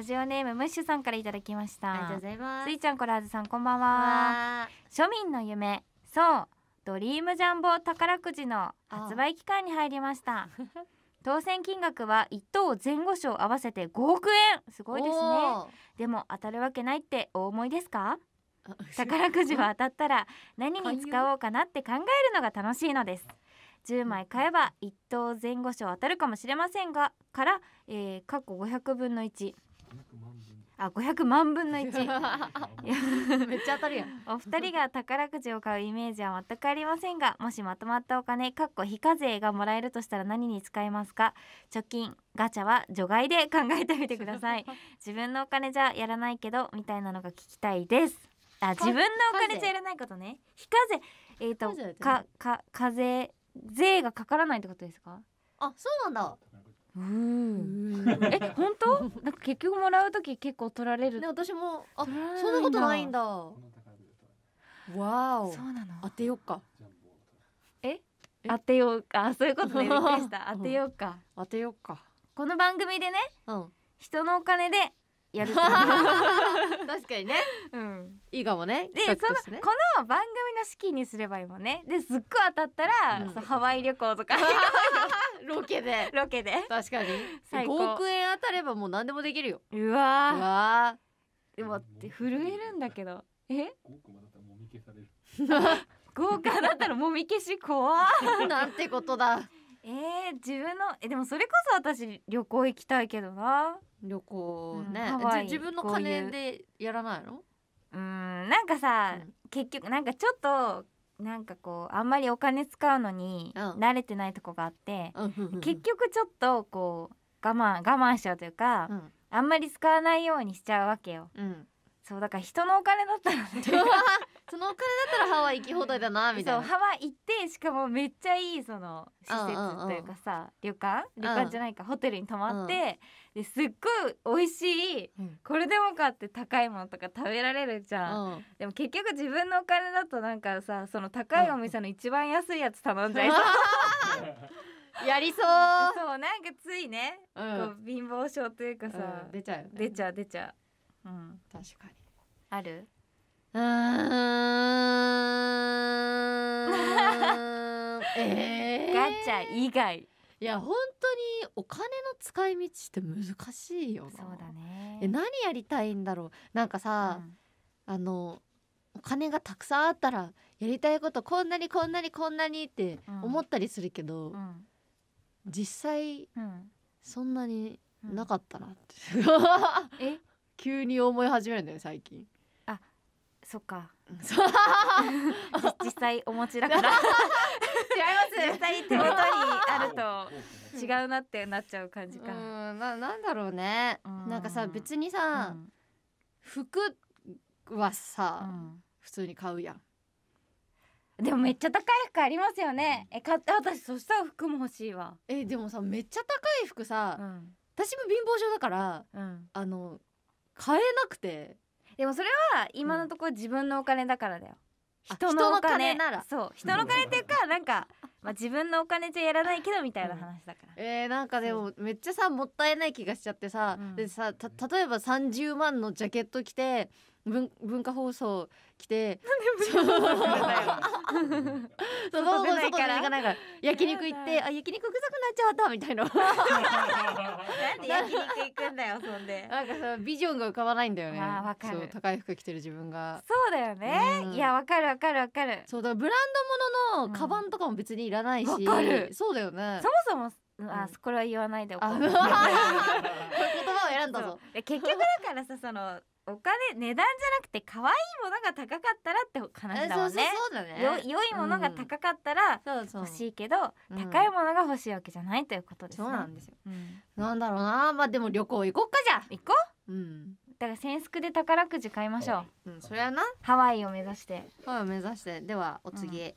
ラジオネームムッシュさんからいただきましたありがとうございますスイちゃんコラーズさんこんばんは庶民の夢そうドリームジャンボ宝くじの発売期間に入りました 当選金額は一等前後賞合わせて5億円すごいですねでも当たるわけないってお思いですか 宝くじは当たったら何に使おうかなって考えるのが楽しいのです10枚買えば一等前後賞当たるかもしれませんがから、えー、過去500分の1あ五百万分の1 めっちゃ当たるやんお二人が宝くじを買うイメージは全くありませんがもしまとまったお金かっこ非課税がもらえるとしたら何に使いますか貯金ガチャは除外で考えてみてください 自分のお金じゃやらないけどみたいなのが聞きたいですあ自分のお金じゃやらないことね非課税えっ、ー、とかか課税税がかからないってことですかあそうなんだうん。え、本当？なんか結局もらう時結構取られる。ね、私もあ、そんなことないんだ。わお。そうなの。当てようか。え？当てようか。そういうことね。当てようか。当てようか。この番組でね、人のお金でやる 確かにね、うん、いいかもねで、ね、そのこの番組の資金にすればいいもんねですっごい当たったら、うん、ハワイ旅行とか ロケでロケで確かに最5億円当たればもう何でもできるようわうわでもって震えるんだけどえ5億もだったらもみ消される豪華だったらもみ消し怖 なんてことだえー、自分のえでもそれこそ私旅行行きたいけどな旅行ね、うん、自分の金でやらないのうんなんかさ、うん、結局なんかちょっとなんかこうあんまりお金使うのに慣れてないとこがあって、うん、結局ちょっとこう我慢我慢しちゃうというか、あんまり使わないようにしちゃうわけよ。そうだから人のお金だったら、そのお金だったらハワイ行き放題だなみたいなハワイ行ってしかもめっちゃいいその施設というかさ、うんうん、旅館旅館じゃないか、うん、ホテルに泊まって、ですっごい美味しい、これでもかって高いものとか食べられるじゃん、でも結局自分のお金だとなんかさその高いお店の一番安いやつ頼んじゃいそう。やりそう。そうなんかついね、うん、こう貧乏症というかさ、うん、出ちゃう、出ちゃう出ちゃう。うん確かにあるうん えー、ガチャ以外いや本当にお金の使い道って難しいよそうだねえ何やりたいんだろうなんかさ、うん、あのお金がたくさんあったらやりたいことこんなにこんなにこんなにって思ったりするけど、うん、実際、うん、そんなになかったなって、え急に思い始めるんだよ最近あそっか 実際お持ちだから違います実際手元にあると違うなってなっちゃう感じかうんななんだろうねなんかさ別にさ、うん、服はさ、うん、普通に買うやんでもめっちゃ高い服ありますよねえ買って私そしたら服も欲しいわえでもさめっちゃ高い服さ、うん、私も貧乏症だから、あの買えなくてでもそれは今のところ自分のお金だからだよ、うん、人のお金ならそう人のお金っていうかなんか、まあ、自分のお金じゃやらないけどみたいな話だから、うん、えー、なんかでもめっちゃさもったいない気がしちゃってさ、うん、でさた例えば30万のジャケット着て文文化放送来て そう外出ないからかから焼肉行ってあ焼肉臭くなっちゃったみたいななんで焼肉行くんだよそんでなんかさビジョンが浮かばないんだよねあかる高い服着てる自分がそうだよね、うん、いやわかるわかるわかるそうだブランド物ののカバンとかも別にいらないし、うん、そうだよねそもそもあ、うん、これは言わないでおこう。言葉を選んだぞ。結局だからさ、そのお金値段じゃなくて可愛いものが高かったらって話だもんね。そうだねよ良いものが高かったら欲しいけど、うん、高いものが欲しいわけじゃないということです、ね、そうなんですよ。うん、なんだろうなまあでも旅行行こっかじゃ行こう。うん。だから潜伏で宝くじ買いましょう。うん、それはな。ハワイを目指して。ハワイを目指してではお次。